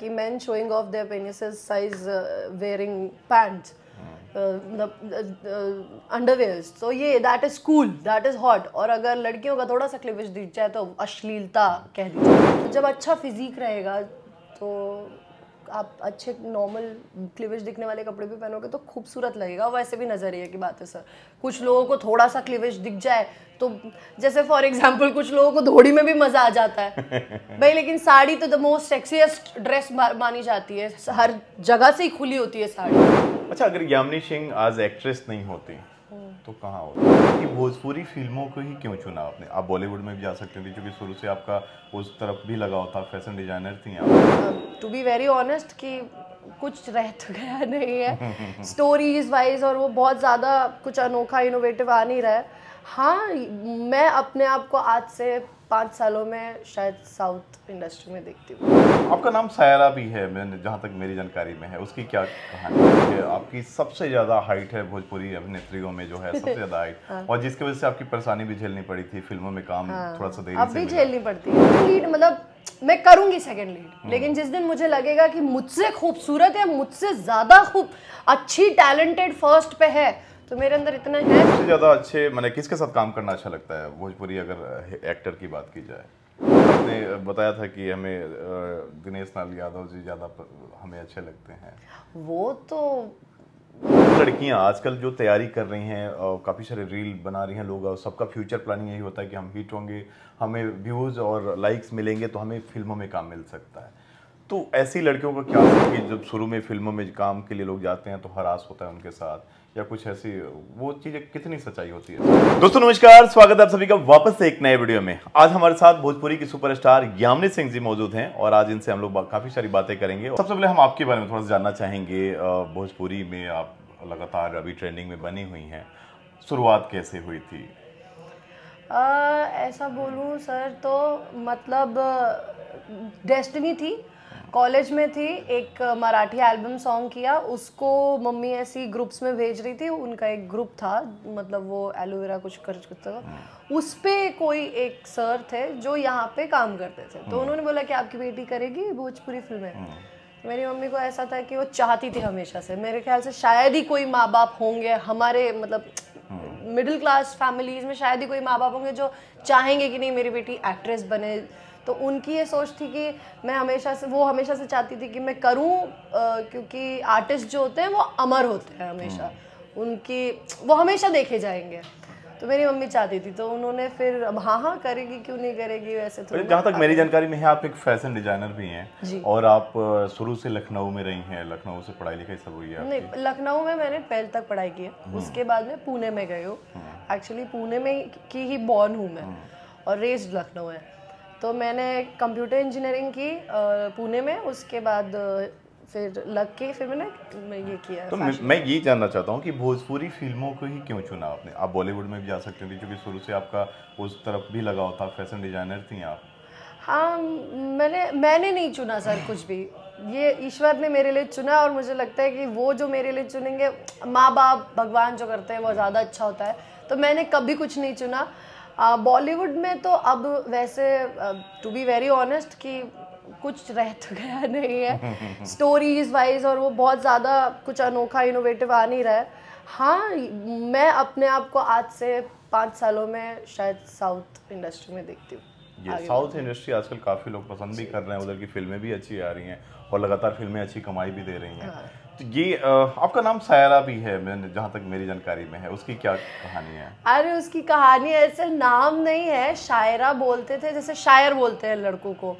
कि men showing off their penis size wearing pant pants underwears हाँ। uh, तो मतलब, uh, uh, ये that is cool that is hot और अगर लड़कियों का थोड़ा सा क्लिवेज दी जाए तो अश्लीलता कह दीजिए जब अच्छा फिजिक रहेगा तो आप अच्छे नॉर्मल क्लिवेज दिखने वाले कपड़े भी पहनोगे तो खूबसूरत लगेगा वैसे भी नज़रिए की बात है सर कुछ लोगों को थोड़ा सा क्लिवेज दिख जाए तो जैसे फॉर एग्जाम्पल कुछ लोगों को धोड़ी में भी मज़ा आ जाता है भाई लेकिन साड़ी तो द मोस्ट सेक्सीस्ट ड्रेस मानी जाती है हर जगह से ही खुली होती है साड़ी अच्छा अगर यामिनी सिंह आज एक्ट्रेस नहीं होती तो कहाँ होता कि भोजपुरी फिल्मों को ही क्यों चुना आपने आप बॉलीवुड में भी जा सकते थे क्योंकि शुरू से आपका उस तरफ भी लगा होता फैशन डिजाइनर थी आप टू बी वेरी ऑनेस्ट कि कुछ रह तो गया नहीं है स्टोरीज वाइज और वो बहुत ज़्यादा कुछ अनोखा इनोवेटिव आ नहीं रहा है हाँ मैं अपने आप को आज से पाँच सालों में शायद साउथ इंडस्ट्री में देखती हूँ आपका नाम सायरा भी है मैंने जहाँ तक मेरी जानकारी में है उसकी क्या कहानी है आपकी सबसे ज़्यादा हाइट है भोजपुरी अभिनेत्रियों में जो है सबसे ज़्यादा हाइट हाँ। और जिसकी वजह से आपकी परेशानी भी झेलनी पड़ी थी फिल्मों में काम हाँ। थोड़ा सा देरी अब भी झेलनी पड़ती है लीड तो मतलब मैं करूँगी सेकेंड लीड हम्म। लेकिन जिस दिन मुझे लगेगा कि मुझसे खूबसूरत है मुझसे ज़्यादा खूब अच्छी टैलेंटेड फर्स्ट पे है तो मेरे अंदर इतना है सबसे ज़्यादा अच्छे मैंने किसके साथ काम करना अच्छा लगता है भोजपुरी अगर एक्टर की बात की जाए आपने बताया था कि हमें दिनेश लाल यादव जी ज़्यादा हमें अच्छे लगते हैं वो तो लड़कियां आजकल जो तैयारी कर रही हैं और काफ़ी सारे रील बना रही हैं लोग और सबका फ्यूचर प्लानिंग यही होता है कि हम हिट होंगे हमें व्यूज़ और लाइक्स मिलेंगे तो हमें फिल्मों में काम मिल सकता है तो ऐसी लड़कियों का क्या होता है कि जब शुरू में फिल्मों में काम के लिए लोग जाते हैं तो हरास होता है उनके साथ या कुछ ऐसी वो चीज़ें कितनी सच्चाई होती है दोस्तों नमस्कार स्वागत है आप सभी का वापस से एक नए वीडियो में आज हमारे साथ भोजपुरी की सुपरस्टार यामिनी सिंह जी मौजूद हैं और आज इनसे हम लोग काफ़ी सारी बातें करेंगे सबसे पहले हम आपके बारे में थोड़ा सा जानना चाहेंगे भोजपुरी में आप लगातार अभी ट्रेंडिंग में बनी हुई हैं शुरुआत कैसे हुई थी आ, ऐसा बोलूँ सर तो मतलब डेस्टनी थी कॉलेज में थी एक मराठी एल्बम सॉन्ग किया उसको मम्मी ऐसी ग्रुप्स में भेज रही थी उनका एक ग्रुप था मतलब वो एलोवेरा कुछ कर करता हाँ। था उस पर कोई एक सर थे जो यहाँ पे काम करते थे तो हाँ। उन्होंने बोला कि आपकी बेटी करेगी भोजपुरी फिल्में हाँ। तो मेरी मम्मी को ऐसा था कि वो चाहती थी हमेशा से मेरे ख्याल से शायद ही कोई माँ बाप होंगे हमारे मतलब मिडिल क्लास फैमिलीज में शायद ही कोई माँ बाप होंगे जो चाहेंगे कि नहीं मेरी बेटी एक्ट्रेस बने तो उनकी ये सोच थी कि मैं हमेशा से वो हमेशा से चाहती थी कि मैं करूँ क्योंकि आर्टिस्ट जो होते हैं वो अमर होते हैं हमेशा हाँ। उनकी वो हमेशा देखे जाएंगे तो मेरी मम्मी चाहती थी तो उन्होंने फिर हाँ हाँ करेगी क्यों नहीं करेगी वैसे तो जहाँ तक मेरी जानकारी में है आप एक फैशन डिजाइनर भी हैं और आप शुरू से लखनऊ में रही हैं लखनऊ से पढ़ाई लिखाई सब हुई है नहीं लखनऊ में मैंने ट्वेल्थ तक पढ़ाई की है हम्म। उसके बाद में पुणे में गई हूँ एक्चुअली हम्म। पुणे में की ही बॉर्न हूँ मैं हम्म। और रेस्ड लखनऊ है तो मैंने कंप्यूटर इंजीनियरिंग की पुणे में उसके बाद फिर लग के फिर मैंने ये किया तो मैं ये जानना चाहता हूँ कि भोजपुरी फिल्मों को ही क्यों चुना आपने आप बॉलीवुड में भी जा सकते थे क्योंकि शुरू से आपका उस तरफ भी लगाव था फैशन डिजाइनर थी आप हाँ मैंने मैंने नहीं चुना सर कुछ भी ये ईश्वर ने मेरे लिए चुना और मुझे लगता है कि वो जो मेरे लिए चुनेंगे माँ बाप भगवान जो करते हैं वो ज़्यादा अच्छा होता है तो मैंने कभी कुछ नहीं चुना बॉलीवुड uh, में तो अब वैसे टू बी वेरी ऑनेस्ट कि कुछ रह तो गया नहीं है स्टोरीज वाइज और वो बहुत ज़्यादा कुछ अनोखा इनोवेटिव आ नहीं रहा है हाँ मैं अपने आप को आज से पाँच सालों में शायद साउथ इंडस्ट्री में देखती हूँ ये साउथ इंडस्ट्री आजकल काफ़ी लोग पसंद भी कर रहे हैं उधर की फिल्में भी अच्छी आ रही हैं और लगातार फिल्में अच्छी कमाई भी दे रही हैं हाँ। तो ये आपका नाम सायरा भी है मैंने जहाँ तक मेरी जानकारी में है उसकी क्या कहानी है अरे उसकी कहानी ऐसे नाम नहीं है शायरा बोलते थे जैसे शायर बोलते हैं लड़कों को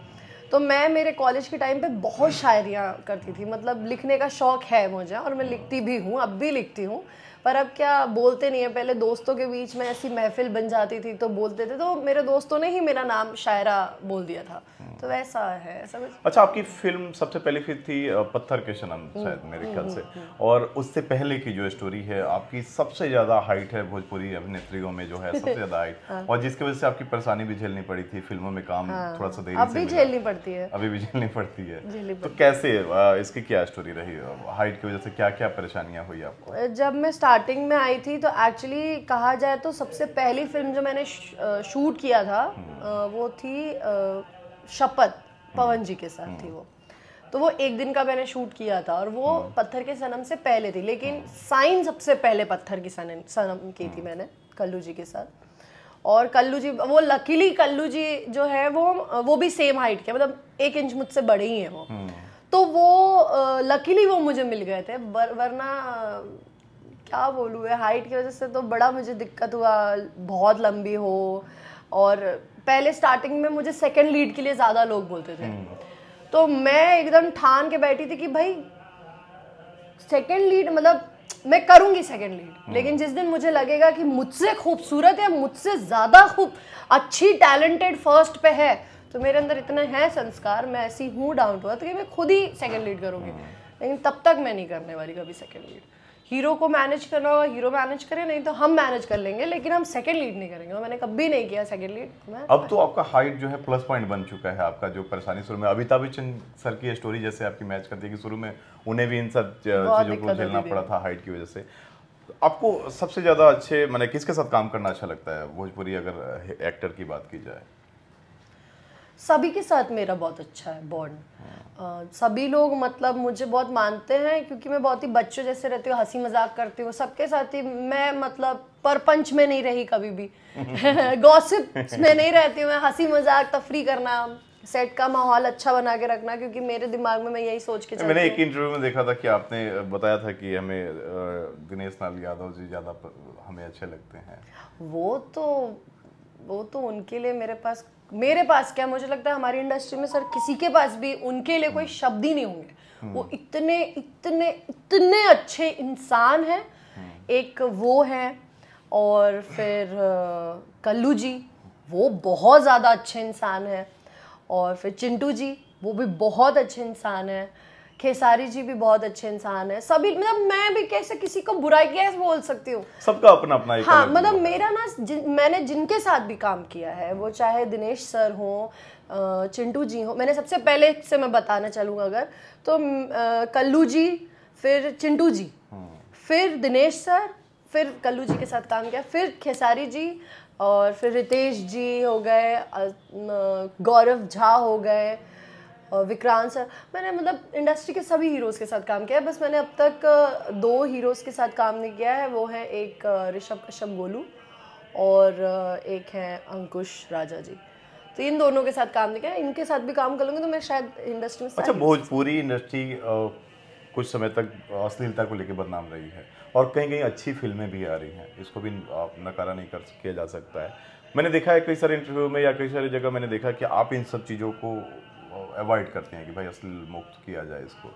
तो मैं मेरे कॉलेज के टाइम पे बहुत शायरियाँ करती थी मतलब लिखने का शौक़ है मुझे और मैं लिखती भी हूँ अब भी लिखती हूँ पर अब क्या बोलते नहीं है पहले दोस्तों के बीच में ऐसी महफिल बन जाती थी तो बोलते थे तो मेरे दोस्तों ने ही मेरा नाम शायरा बोल दिया था हम्म। तो वैसा है समझ अच्छा आपकी फिल्म सबसे पहली फिल्म थी पत्थर के शनम हम्म, शायद मेरे हम्म, ख्याल से और उससे पहले की जो स्टोरी है आपकी सबसे ज़्यादा हाइट है भोजपुरी अभिनेत्रियों में जो है सबसे ज़्यादा हाइट और जिसकी वजह से आपकी परेशानी भी झेलनी पड़ी थी फिल्मों में काम हाँ। थोड़ा सा देरी अभी झेलनी पड़ती है अभी भी झेलनी पड़ती है तो कैसे इसकी क्या स्टोरी रही हाइट की वजह से क्या क्या परेशानियाँ हुई आपको जब मैं स्टार्ट स्टार्टिंग में आई थी तो एक्चुअली कहा जाए तो सबसे पहली फिल्म जो मैंने शूट किया था वो थी शपथ पवन जी के साथ थी वो तो वो एक दिन का मैंने शूट किया था और वो पत्थर के सनम से पहले थी लेकिन साइन सबसे पहले पत्थर की सनम सनम की थी मैंने कल्लू जी के साथ और कल्लू जी वो लकीली कल्लू जी जो है वो वो भी सेम हाइट के मतलब एक इंच मुझसे बड़े ही हैं वो हम्म। तो वो लकीली वो मुझे मिल गए थे वरना क्या बोलूँ मैं हाइट की वजह से तो बड़ा मुझे दिक्कत हुआ बहुत लंबी हो और पहले स्टार्टिंग में मुझे सेकंड लीड के लिए ज़्यादा लोग बोलते थे हम्म। तो मैं एकदम ठान के बैठी थी कि भाई सेकंड लीड मतलब मैं करूँगी सेकंड लीड लेकिन जिस दिन मुझे लगेगा कि मुझसे खूबसूरत है मुझसे ज़्यादा खूब अच्छी टैलेंटेड फर्स्ट पे है तो मेरे अंदर इतना है संस्कार मैं ऐसी हूँ डाउन टू अर्थ कि मैं खुद ही सेकंड लीड करूँगी लेकिन तब तक मैं नहीं करने वाली कभी सेकंड लीड हीरो को मैनेज करना होगा हीरो मैनेज करे नहीं तो हम मैनेज कर लेंगे लेकिन हम सेकंड लीड नहीं करेंगे मैंने कभी नहीं किया सेकंड लीड अब तो आपका हाइट जो है प्लस पॉइंट बन चुका है आपका जो परेशानी शुरू में अमिताभ बच्चन सर की स्टोरी जैसे आपकी मैच करती है शुरू में उन्हें भी इन सब चीज़ों को झेलना पड़ा था हाइट की वजह से आपको सबसे ज़्यादा अच्छे मैंने किसके साथ काम करना अच्छा लगता है भोजपुरी अगर एक्टर की बात की जाए सभी के साथ मेरा बहुत अच्छा है बॉन्ड हाँ। सभी लोग मतलब मुझे बहुत मानते हैं क्योंकि मैं बहुत ही बच्चों जैसे रहती हूँ हंसी मजाक करती हूँ सबके साथ ही मैं मतलब परपंच में नहीं रही कभी भी गॉसिप में नहीं रहती हूँ मैं हंसी मजाक तफरी करना सेट का माहौल अच्छा बना के रखना क्योंकि मेरे दिमाग में मैं यही सोच के मैंने एक इंटरव्यू में देखा था कि आपने बताया था कि हमें दिनेश लाल यादव जी ज़्यादा हमें अच्छे लगते हैं वो तो वो तो उनके लिए मेरे पास मेरे पास क्या मुझे लगता है हमारी इंडस्ट्री में सर किसी के पास भी उनके लिए कोई शब्द ही नहीं होंगे वो हम्म। इतने इतने इतने अच्छे इंसान हैं हम्म। एक वो हैं और फिर कल्लू जी वो बहुत ज़्यादा अच्छे इंसान हैं और फिर चिंटू जी वो भी बहुत अच्छे इंसान हैं खेसारी जी भी बहुत अच्छे इंसान है सभी मतलब मैं भी कैसे किसी को बुराई कैसे बोल सकती हूँ सबका अपना अपना हाँ मतलब मेरा ना जिन, मैंने जिनके साथ भी काम किया है वो चाहे दिनेश सर हों चिंटू जी हों मैंने सबसे पहले से मैं बताना चलूँगा अगर तो कल्लू जी फिर चिंटू जी हाँ। फिर दिनेश सर फिर कल्लू जी के साथ काम किया फिर खेसारी जी और फिर रितेश जी हो गए गौरव झा हो गए विक्रांत सर मैंने मतलब इंडस्ट्री के सभी हीरोज़ के साथ काम किया है बस मैंने अब तक दो हीरोज़ के साथ काम नहीं किया है वो है एक ऋषभ कश्यप गोलू और एक है अंकुश राजा जी तो इन दोनों के साथ काम नहीं किया इनके साथ भी काम करूँगी तो मैं शायद इंडस्ट्री में अच्छा भोजपुरी इंडस्ट्री कुछ समय तक अश्लीलता को लेकर बदनाम रही है और कहीं कहीं अच्छी फिल्में भी आ रही हैं इसको भी नकारा नहीं कर किया जा सकता है मैंने देखा है कई सारे इंटरव्यू में या कई सारी जगह मैंने देखा कि आप इन सब चीज़ों को अवॉइड करते हैं कि भाई अश्लील मुक्त किया जाए इसको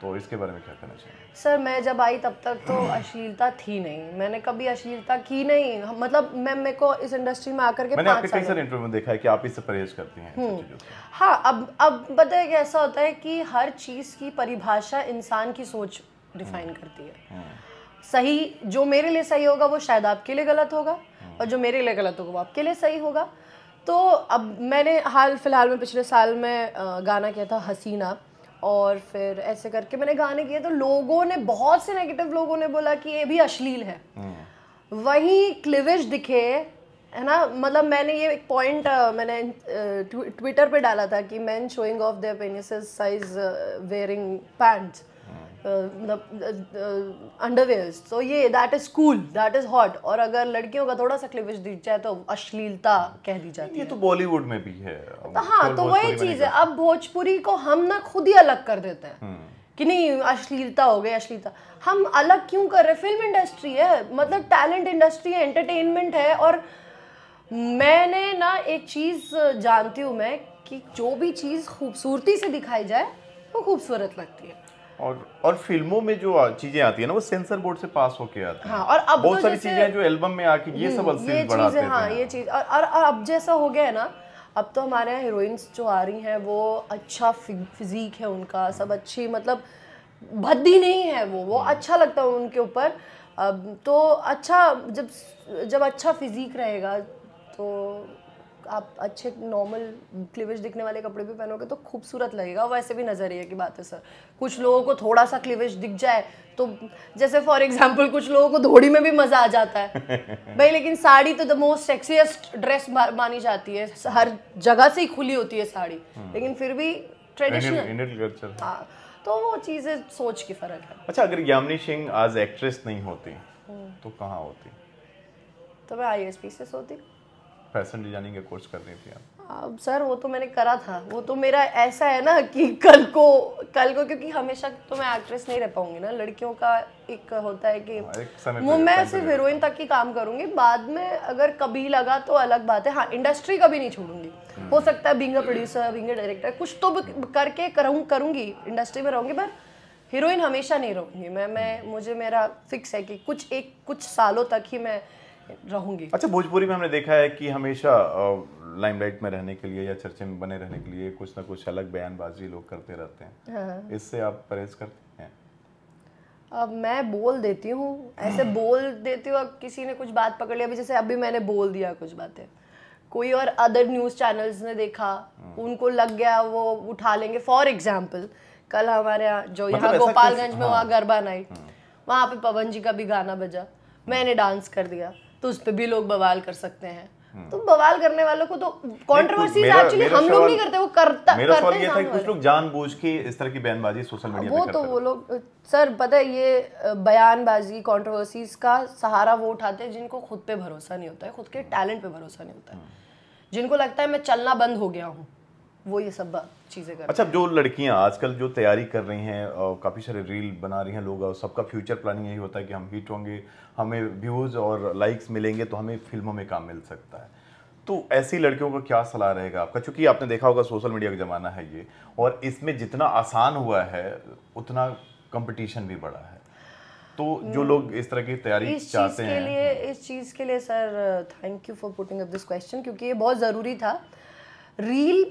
तो इसके बारे में क्या कहना चाहिए सर मैं जब आई तब तक तो अश्लीलता थी नहीं मैंने कभी अश्लीलता की नहीं मतलब मैं मेरे को इस इंडस्ट्री में आकर के मैंने इंटरव्यू में देखा है कि आप इससे परहेज करती हैं हम्म। हाँ अब अब पता है ऐसा होता है कि हर चीज़ की परिभाषा इंसान की सोच डिफाइन हम्म। करती है हम्म। सही जो मेरे लिए सही होगा वो शायद आपके लिए गलत होगा और जो मेरे लिए गलत होगा वो आपके लिए सही होगा तो अब मैंने हाल फिलहाल में पिछले साल में गाना किया था हसीना और फिर ऐसे करके मैंने गाने किए तो लोगों ने बहुत से नेगेटिव लोगों ने बोला कि ये भी अश्लील है हम्म। वहीं क्लिविज दिखे है ना मतलब मैंने ये एक पॉइंट मैंने ट्विटर पे डाला था कि man showing off their penis size wearing pants underwears so मतलब, ये that is cool that is hot और अगर लड़कियों का थोड़ा सा क्लिविश दी जाए तो अश्लीलता कह दी जाती है ये तो बॉलीवुड में भी है तो हाँ तो वही चीज़ है अब भोजपुरी को हम ना खुद ही अलग कर देते हैं हम्म। कि नहीं अश्लीलता हो गई अश्लीलता हम अलग क्यों कर रहे फिल्म इंडस्ट्री है मतलब टैलेंट इंडस्ट्री है एंटरटेनमेंट है और मैंने ना एक चीज़ जानती हूँ मैं कि जो भी चीज़ खूबसूरती से दिखाई जाए वो खूबसूरत लगती है और और फिल्मों में जो चीजें आती है ना वो सेंसर बोर्ड से पास होके आती हाँ, और अब बहुत तो सारी चीजें जो एल्बम में आके ये हम्म, सब ये चीजें हाँ ये चीज और, और, और अब जैसा हो गया है ना अब तो हमारे यहाँ हीरोइंस जो आ रही हैं वो अच्छा फिजीक है उनका सब अच्छी मतलब भद्दी नहीं है वो वो हम्म। अच्छा लगता है उनके ऊपर अब तो अच्छा जब जब अच्छा फिजीक रहेगा तो आप अच्छे नॉर्मल क्लिवेज दिखने वाले कपड़े भी पहनोगे तो खूबसूरत लगेगा वैसे भी नजर ही है की बात है सर कुछ लोगों को थोड़ा सा क्लिवेज दिख जाए तो जैसे फॉर एग्जाम्पल कुछ लोगों को धोड़ी में भी मज़ा आ जाता है भाई लेकिन साड़ी तो द मोस्ट सेक्सीएस्ट ड्रेस मानी जाती है हर जगह से ही खुली होती है साड़ी हम्म। लेकिन फिर भी ट्रेडिशनल हाँ, तो वो चीज़ें सोच के फ़र्क है अच्छा अगर यामिनी सिंह आज एक्ट्रेस नहीं होती हम्म। तो कहाँ होती तो मैं आई से सोती फैशन डिजाइनिंग का कोर्स कर रही थी आप हाँ, सर वो तो मैंने करा था वो तो मेरा ऐसा है ना कि कल को कल को क्योंकि हमेशा तो मैं एक्ट्रेस नहीं रह पाऊंगी ना लड़कियों का एक होता है कि हाँ, वो मैं सिर्फ हीरोइन तक ही काम करूंगी बाद में अगर कभी लगा तो अलग बात है हाँ इंडस्ट्री कभी नहीं छोड़ूंगी हम्म। हो सकता है बींग प्रोड्यूसर बींग डायरेक्टर कुछ तो करके करूँ करूँगी इंडस्ट्री में रहूँगी पर हीरोइन हमेशा नहीं रहूँगी मैं मैं मुझे मेरा फिक्स है कि कुछ एक कुछ सालों तक ही मैं रहूंगी अच्छा भोजपुरी में हमने देखा है कि हमेशा लाइमलाइट में रहने के लिए या चर्चे में बने रहने के लिए कुछ ना कुछ अलग बयानबाजी लोग करते रहते हैं हाँ। इससे आप परहेज करते हैं अब मैं बोल देती हूँ ऐसे बोल देती हूँ किसी ने कुछ बात पकड़ ली अभी जैसे अभी मैंने बोल दिया कुछ बातें कोई और अदर न्यूज़ चैनल्स ने देखा हम्म। उनको लग गया वो उठा लेंगे फॉर एग्जाम्पल कल हमारे यहाँ जो मतलब यहाँ गोपालगंज में हुआ हाँ। Garba night hmm. वहाँ पे पवन जी का भी गाना बजा मैंने डांस कर दिया तो उस पर भी लोग बवाल कर सकते हैं हम्म। तो बवाल करने वालों को तो कंट्रोवर्सी एक्चुअली हम लोग नहीं करते वो करता मेरा करते सवाल ये था कि कुछ लोग जानबूझ के इस तरह की बयानबाजी सोशल मीडिया वो तो वो लोग सर पता है ये बयानबाजी कंट्रोवर्सीज का सहारा वो उठाते हैं जिनको खुद पे भरोसा नहीं होता है खुद के टैलेंट हम्म। पे भरोसा नहीं होता है हम्म। जिनको लगता है मैं चलना बंद हो गया हूँ वो ये सब चीज़ें कर अच्छा जो लड़कियां आजकल जो तैयारी कर रही हैं और काफ़ी सारे रील बना रही हैं लोग और सबका फ्यूचर प्लानिंग यही होता है कि हम हिट होंगे हमें व्यूज़ और लाइक्स मिलेंगे तो हमें फिल्मों में काम मिल सकता है तो ऐसी लड़कियों का क्या सलाह रहेगा आपका क्योंकि आपने देखा होगा सोशल मीडिया का ज़माना है ये और इसमें जितना आसान हुआ है उतना कंपटीशन भी बढ़ा है तो जो हम्म। लोग इस तरह की तैयारी चाहते हैं लिए हाँ। इस चीज़ के लिए sir thank you for putting up this question क्योंकि ये बहुत ज़रूरी था रील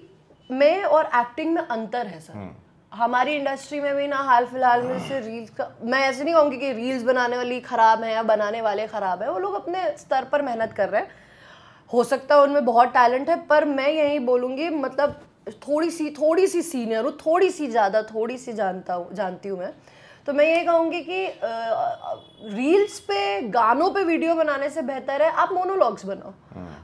में और एक्टिंग में अंतर है सर हम्म. हमारी इंडस्ट्री में भी ना हाल फिलहाल में से रील्स का मैं ऐसे नहीं कहूँगी कि रील्स बनाने वाली ख़राब है या बनाने वाले ख़राब है वो लोग अपने स्तर पर मेहनत कर रहे हैं हो सकता है उनमें बहुत टैलेंट है पर मैं यही बोलूँगी मतलब थोड़ी सी थोड़ी सी सीनियर हूँ थोड़ी सी ज़्यादा थोड़ी सी जानता हूँ जानती हूँ मैं तो मैं ये कहूँगी कि रील्स पे गानों पे वीडियो बनाने से बेहतर है आप मोनोलॉग्स बनाओ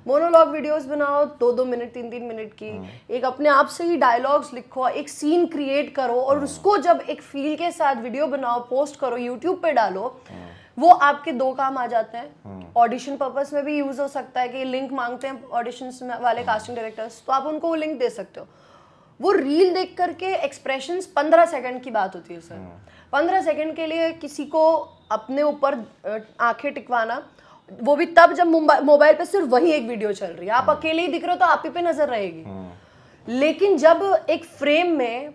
मोनोलॉग हम्म। वीडियोस बनाओ दो दो मिनट तीन तीन मिनट की हम्म। एक अपने आप से ही डायलॉग्स लिखो एक सीन क्रिएट करो और हम्म। उसको जब एक फील के साथ वीडियो बनाओ पोस्ट करो यूट्यूब पे डालो वो आपके दो काम आ जाते हैं ऑडिशन पर्पस में भी यूज हो सकता है कि लिंक मांगते हैं ऑडिशन वाले कास्टिंग डायरेक्टर्स तो आप उनको वो लिंक दे सकते हो वो रील देख करके एक्सप्रेशन पंद्रह सेकंड की बात होती है सर हाँ। पंद्रह सेकंड के लिए किसी को अपने ऊपर आंखें टिकवाना वो भी तब जब मोबाइल पे सिर्फ वही एक वीडियो चल रही है आप हाँ। अकेले ही दिख रहे हो तो आप ही पे नजर रहेगी हाँ। लेकिन जब एक फ्रेम में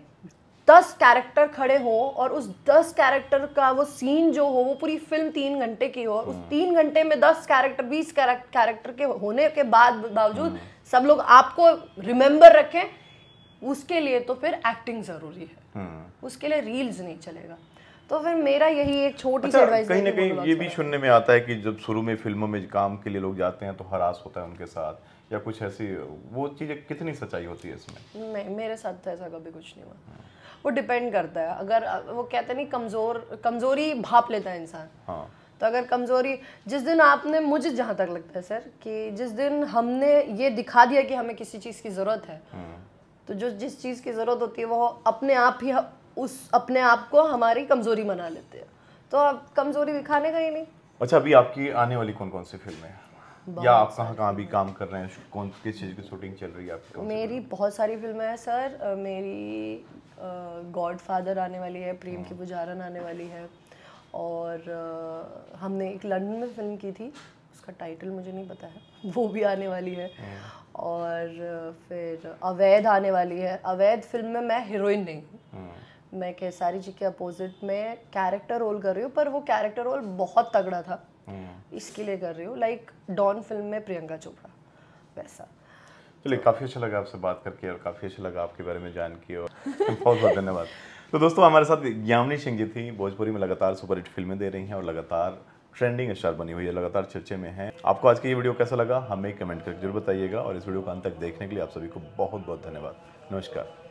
दस कैरेक्टर खड़े हो और उस दस कैरेक्टर का वो सीन जो हो वो पूरी फिल्म तीन घंटे की हो और उस तीन घंटे में दस कैरेक्टर बीस कैरेक्टर के होने के बाद बावजूद सब लोग आपको रिमेम्बर रखें उसके लिए तो फिर एक्टिंग ज़रूरी है हाँ। उसके लिए रील्स नहीं चलेगा तो फिर मेरा यही एक छोटी अच्छा, सी कहीं ना कहीं ये भी सुनने में आता है कि जब शुरू में फिल्मों में काम के लिए लोग जाते हैं तो हरास होता है उनके साथ या कुछ ऐसी वो चीज़ें कितनी सच्चाई होती है इसमें नहीं मेरे साथ तो ऐसा कभी कुछ नहीं हुआ वो डिपेंड करता है अगर वो कहते नहीं कमज़ोर कमज़ोरी भाप लेता है इंसान हाँ तो अगर कमज़ोरी जिस दिन आपने मुझे जहाँ तक लगता है सर कि जिस दिन हमने ये दिखा दिया कि हमें किसी चीज़ की ज़रूरत है हम्म। तो जो जिस चीज़ की ज़रूरत होती है वो अपने आप ही उस अपने आप को हमारी कमज़ोरी मना लेते हैं तो आप कमज़ोरी दिखाने का ही नहीं अच्छा अभी आपकी आने वाली कौन कौन सी फिल्में हैं या आप कहाँ कहाँ भी काम कर रहे हैं कौन किस चीज़ की शूटिंग चल रही है आपकी मेरी बहुत सारी फिल्में हैं सर मेरी गॉड फादर आने वाली है प्रेम की हम्म। पुजारन आने वाली है और हमने एक लंदन में फिल्म की थी उसका टाइटल मुझे नहीं पता है वो भी आने वाली है हम्म। और फिर अवैध आने वाली है अवैध फिल्म में मैं हीरोइन नहीं हूँ हम्म। मैं खेसारी जी के अपोजिट में कैरेक्टर रोल कर रही हूँ पर वो कैरेक्टर रोल बहुत तगड़ा था हम्म। इसके लिए कर रही हूँ लाइक डॉन फिल्म में प्रियंका चोपड़ा वैसा चलिए काफ़ी अच्छा लगा आपसे बात करके और काफ़ी अच्छा लगा आपके बारे में जान के और बहुत बहुत धन्यवाद तो दोस्तों हमारे साथ ज्ञावनी सिंह जी थी भोजपुरी में लगातार सुपरहिट फिल्में दे रही हैं और लगातार ट्रेंडिंग स्टार बनी हुई है लगातार चर्चे में है आपको आज की ये वीडियो कैसा लगा हमें कमेंट करके जरूर बताइएगा और इस वीडियो का अंत तक देखने के लिए आप सभी को बहुत बहुत धन्यवाद नमस्कार